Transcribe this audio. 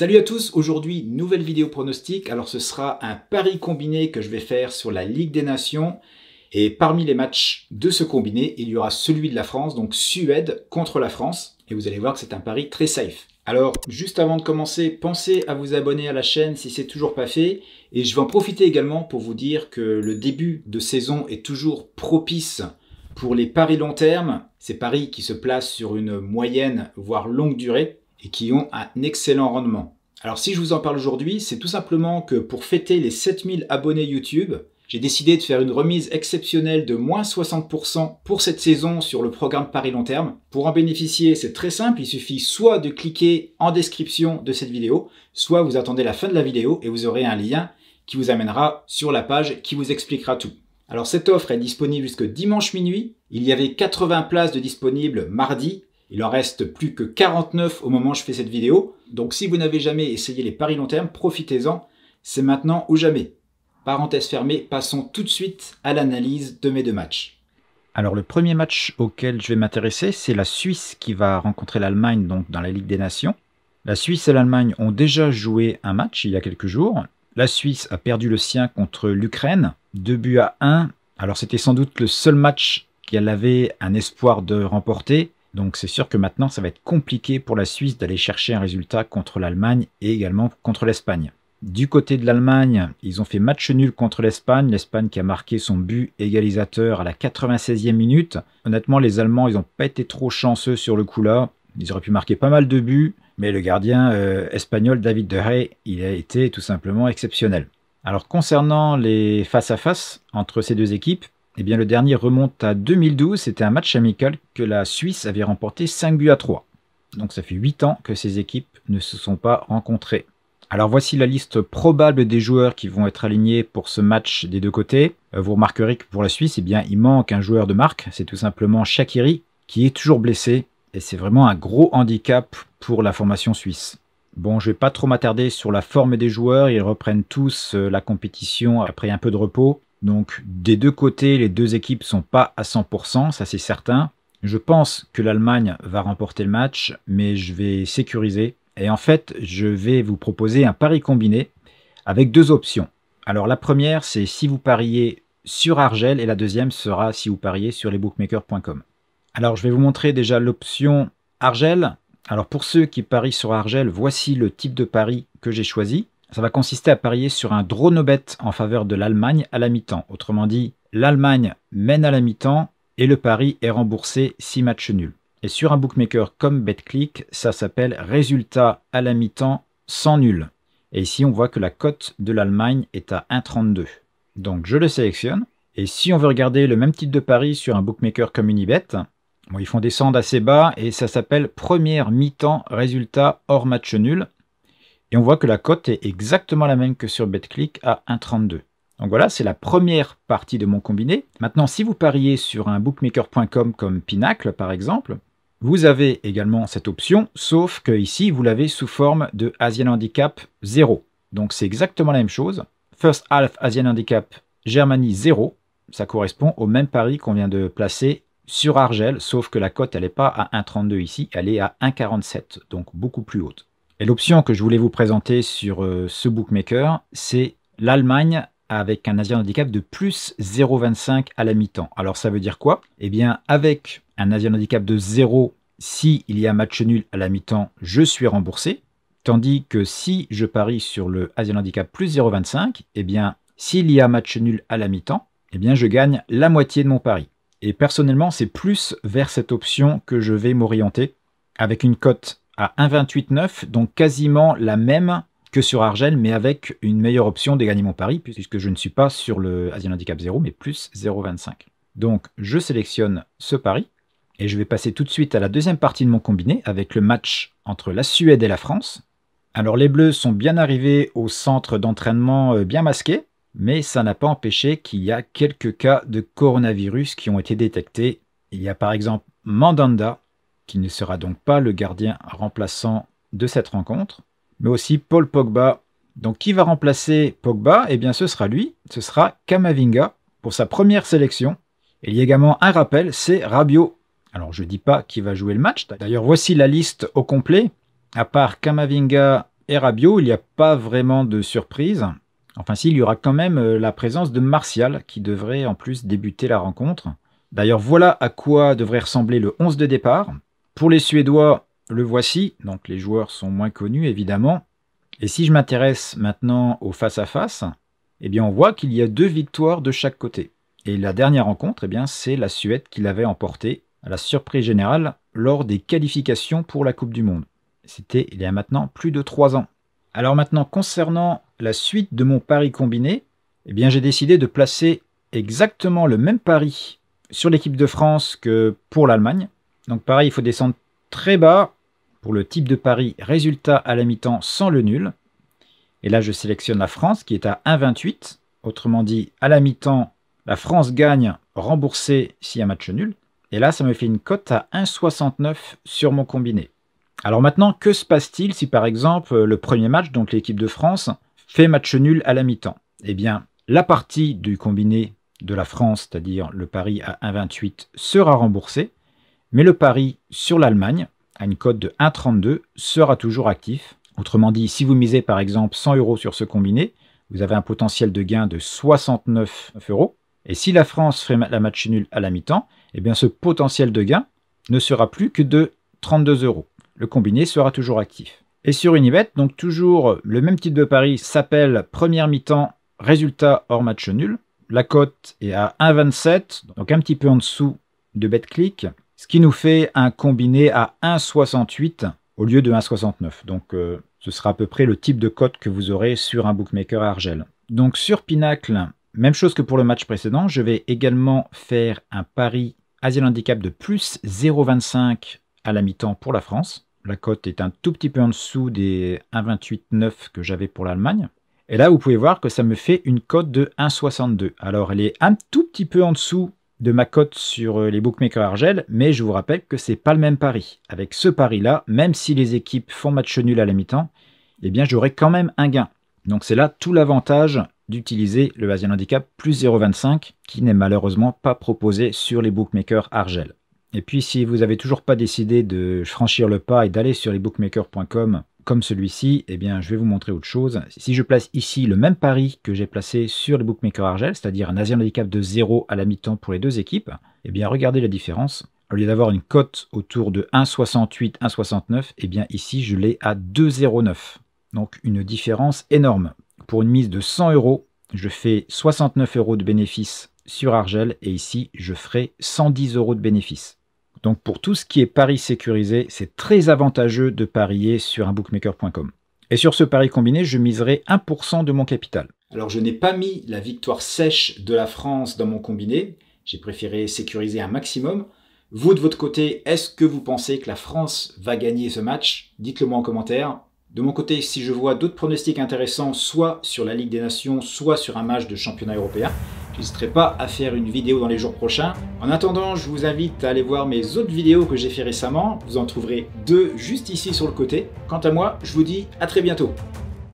Salut à tous, aujourd'hui nouvelle vidéo pronostic, alors ce sera un pari combiné que je vais faire sur la Ligue des Nations et parmi les matchs de ce combiné il y aura celui de la France, donc Suède contre la France et vous allez voir que c'est un pari très safe. Alors juste avant de commencer, pensez à vous abonner à la chaîne si c'est toujours pas fait et je vais en profiter également pour vous dire que le début de saison est toujours propice pour les paris long terme, ces paris qui se placent sur une moyenne voire longue durée et qui ont un excellent rendement. Alors si je vous en parle aujourd'hui, c'est tout simplement que pour fêter les 7000 abonnés YouTube, j'ai décidé de faire une remise exceptionnelle de moins 60% pour cette saison sur le programme Paris Long Terme. Pour en bénéficier, c'est très simple, il suffit soit de cliquer en description de cette vidéo, soit vous attendez la fin de la vidéo et vous aurez un lien qui vous amènera sur la page qui vous expliquera tout. Alors cette offre est disponible jusque dimanche minuit, il y avait 80 places de disponibles mardi il en reste plus que 49 au moment où je fais cette vidéo. Donc si vous n'avez jamais essayé les paris long terme, profitez-en. C'est maintenant ou jamais. Parenthèse fermée, passons tout de suite à l'analyse de mes deux matchs. Alors le premier match auquel je vais m'intéresser, c'est la Suisse qui va rencontrer l'Allemagne donc dans la Ligue des Nations. La Suisse et l'Allemagne ont déjà joué un match il y a quelques jours. La Suisse a perdu le sien contre l'Ukraine, 2 buts à 1. Alors c'était sans doute le seul match qu'elle avait un espoir de remporter. Donc c'est sûr que maintenant, ça va être compliqué pour la Suisse d'aller chercher un résultat contre l'Allemagne et également contre l'Espagne. Du côté de l'Allemagne, ils ont fait match nul contre l'Espagne, l'Espagne qui a marqué son but égalisateur à la 96e minute. Honnêtement, les Allemands, ils n'ont pas été trop chanceux sur le coup-là. Ils auraient pu marquer pas mal de buts, mais le gardien euh, espagnol David De Rey, il a été tout simplement exceptionnel. Alors concernant les face à -face entre ces deux équipes, eh bien, le dernier remonte à 2012. C'était un match amical que la Suisse avait remporté 5 buts à 3. Donc, ça fait 8 ans que ces équipes ne se sont pas rencontrées. Alors voici la liste probable des joueurs qui vont être alignés pour ce match des deux côtés. Euh, vous remarquerez que pour la Suisse, eh bien, il manque un joueur de marque, c'est tout simplement Shakiri, qui est toujours blessé, et c'est vraiment un gros handicap pour la formation suisse. Bon, je ne vais pas trop m'attarder sur la forme des joueurs, ils reprennent tous euh, la compétition après un peu de repos. Donc des deux côtés, les deux équipes sont pas à 100%, ça c'est certain. Je pense que l'Allemagne va remporter le match, mais je vais sécuriser. Et en fait, je vais vous proposer un pari combiné avec deux options. Alors la première, c'est si vous pariez sur Argel, et la deuxième sera si vous pariez sur lesbookmakers.com. Alors je vais vous montrer déjà l'option Argel. Alors pour ceux qui parient sur Argel, voici le type de pari que j'ai choisi ça va consister à parier sur un drone bet en faveur de l'Allemagne à la mi-temps. Autrement dit, l'Allemagne mène à la mi-temps et le pari est remboursé si match nul. Et sur un bookmaker comme BetClick, ça s'appelle résultat à la mi-temps sans nul. Et ici, on voit que la cote de l'Allemagne est à 1,32. Donc je le sélectionne. Et si on veut regarder le même type de pari sur un bookmaker comme Unibet, ils font descendre assez bas et ça s'appelle première mi-temps résultat hors match nul. Et on voit que la cote est exactement la même que sur BetClick à 1,32. Donc voilà, c'est la première partie de mon combiné. Maintenant, si vous pariez sur un bookmaker.com comme Pinacle par exemple, vous avez également cette option, sauf que ici vous l'avez sous forme de Asian Handicap 0. Donc c'est exactement la même chose. First Half Asian Handicap Germany 0, ça correspond au même pari qu'on vient de placer sur Argel, sauf que la cote elle n'est pas à 1,32 ici, elle est à 1,47, donc beaucoup plus haute. Et l'option que je voulais vous présenter sur euh, ce bookmaker, c'est l'Allemagne avec un Asian handicap de plus 0,25 à la mi-temps. Alors ça veut dire quoi Eh bien avec un Asian handicap de 0, si il y a match nul à la mi-temps, je suis remboursé. Tandis que si je parie sur le Asian handicap plus 0,25, eh bien s'il y a match nul à la mi-temps, eh bien je gagne la moitié de mon pari. Et personnellement, c'est plus vers cette option que je vais m'orienter avec une cote à 1,28,9, donc quasiment la même que sur Argel, mais avec une meilleure option des mon pari, puisque je ne suis pas sur le Asian Handicap 0, mais plus 0,25. Donc je sélectionne ce pari, et je vais passer tout de suite à la deuxième partie de mon combiné, avec le match entre la Suède et la France. Alors les Bleus sont bien arrivés au centre d'entraînement euh, bien masqué, mais ça n'a pas empêché qu'il y a quelques cas de coronavirus qui ont été détectés. Il y a par exemple Mandanda qui ne sera donc pas le gardien remplaçant de cette rencontre, mais aussi Paul Pogba. Donc qui va remplacer Pogba Eh bien ce sera lui, ce sera Kamavinga pour sa première sélection. Et il y a également un rappel, c'est Rabio. Alors je ne dis pas qui va jouer le match, d'ailleurs voici la liste au complet. À part Kamavinga et Rabio, il n'y a pas vraiment de surprise. Enfin s'il y aura quand même euh, la présence de Martial qui devrait en plus débuter la rencontre. D'ailleurs voilà à quoi devrait ressembler le 11 de départ. Pour les Suédois, le voici, donc les joueurs sont moins connus évidemment. Et si je m'intéresse maintenant au face-à-face, eh bien on voit qu'il y a deux victoires de chaque côté. Et la dernière rencontre, eh bien c'est la Suède qui l'avait emportée à la surprise générale lors des qualifications pour la Coupe du Monde. C'était il y a maintenant plus de trois ans. Alors maintenant concernant la suite de mon pari combiné, eh bien j'ai décidé de placer exactement le même pari sur l'équipe de France que pour l'Allemagne, donc pareil, il faut descendre très bas pour le type de pari résultat à la mi-temps sans le nul. Et là, je sélectionne la France qui est à 1,28. Autrement dit, à la mi-temps, la France gagne remboursée s'il y a match nul. Et là, ça me fait une cote à 1,69 sur mon combiné. Alors maintenant, que se passe-t-il si par exemple le premier match, donc l'équipe de France, fait match nul à la mi-temps Eh bien, la partie du combiné de la France, c'est-à-dire le pari à 1,28, sera remboursée. Mais le pari sur l'Allemagne, à une cote de 1,32, sera toujours actif. Autrement dit, si vous misez par exemple 100 euros sur ce combiné, vous avez un potentiel de gain de 69 euros. Et si la France fait la match nul à la mi-temps, eh bien ce potentiel de gain ne sera plus que de 32 euros. Le combiné sera toujours actif. Et sur Unibet, donc toujours le même type de pari s'appelle première mi-temps, résultat hors match nul. La cote est à 1,27, donc un petit peu en dessous de BetClick ce qui nous fait un combiné à 1,68 au lieu de 1,69. Donc euh, ce sera à peu près le type de cote que vous aurez sur un bookmaker à Argel. Donc sur Pinacle, même chose que pour le match précédent, je vais également faire un pari asiel Handicap de plus 0,25 à la mi-temps pour la France. La cote est un tout petit peu en dessous des 1,28,9 que j'avais pour l'Allemagne. Et là, vous pouvez voir que ça me fait une cote de 1,62. Alors, elle est un tout petit peu en dessous de ma cote sur euh, les bookmakers Argel, mais je vous rappelle que c'est pas le même pari. Avec ce pari-là, même si les équipes font match nul à la mi-temps, eh bien j'aurai quand même un gain. Donc c'est là tout l'avantage d'utiliser le Asian Handicap plus 0,25 qui n'est malheureusement pas proposé sur les bookmakers Argel. Et puis si vous n'avez toujours pas décidé de franchir le pas et d'aller sur lesbookmakers.com comme celui-ci, eh bien, je vais vous montrer autre chose. Si je place ici le même pari que j'ai placé sur les bookmakers Argel, c'est-à-dire un Asian Handicap de 0 à la mi-temps pour les deux équipes, et eh bien, regardez la différence. Au lieu d'avoir une cote autour de 1,68, 1,69, et bien, ici, je l'ai à 2,09. Donc, une différence énorme. Pour une mise de 100 euros, je fais 69 euros de bénéfice sur Argel et ici, je ferai 110 euros de bénéfice. Donc pour tout ce qui est paris sécurisé, c'est très avantageux de parier sur un bookmaker.com. Et sur ce pari combiné, je miserai 1% de mon capital. Alors je n'ai pas mis la victoire sèche de la France dans mon combiné, j'ai préféré sécuriser un maximum. Vous de votre côté, est-ce que vous pensez que la France va gagner ce match Dites-le moi en commentaire. De mon côté, si je vois d'autres pronostics intéressants, soit sur la Ligue des Nations, soit sur un match de championnat européen, n'hésiterai pas à faire une vidéo dans les jours prochains. En attendant, je vous invite à aller voir mes autres vidéos que j'ai fait récemment. Vous en trouverez deux juste ici sur le côté. Quant à moi, je vous dis à très bientôt.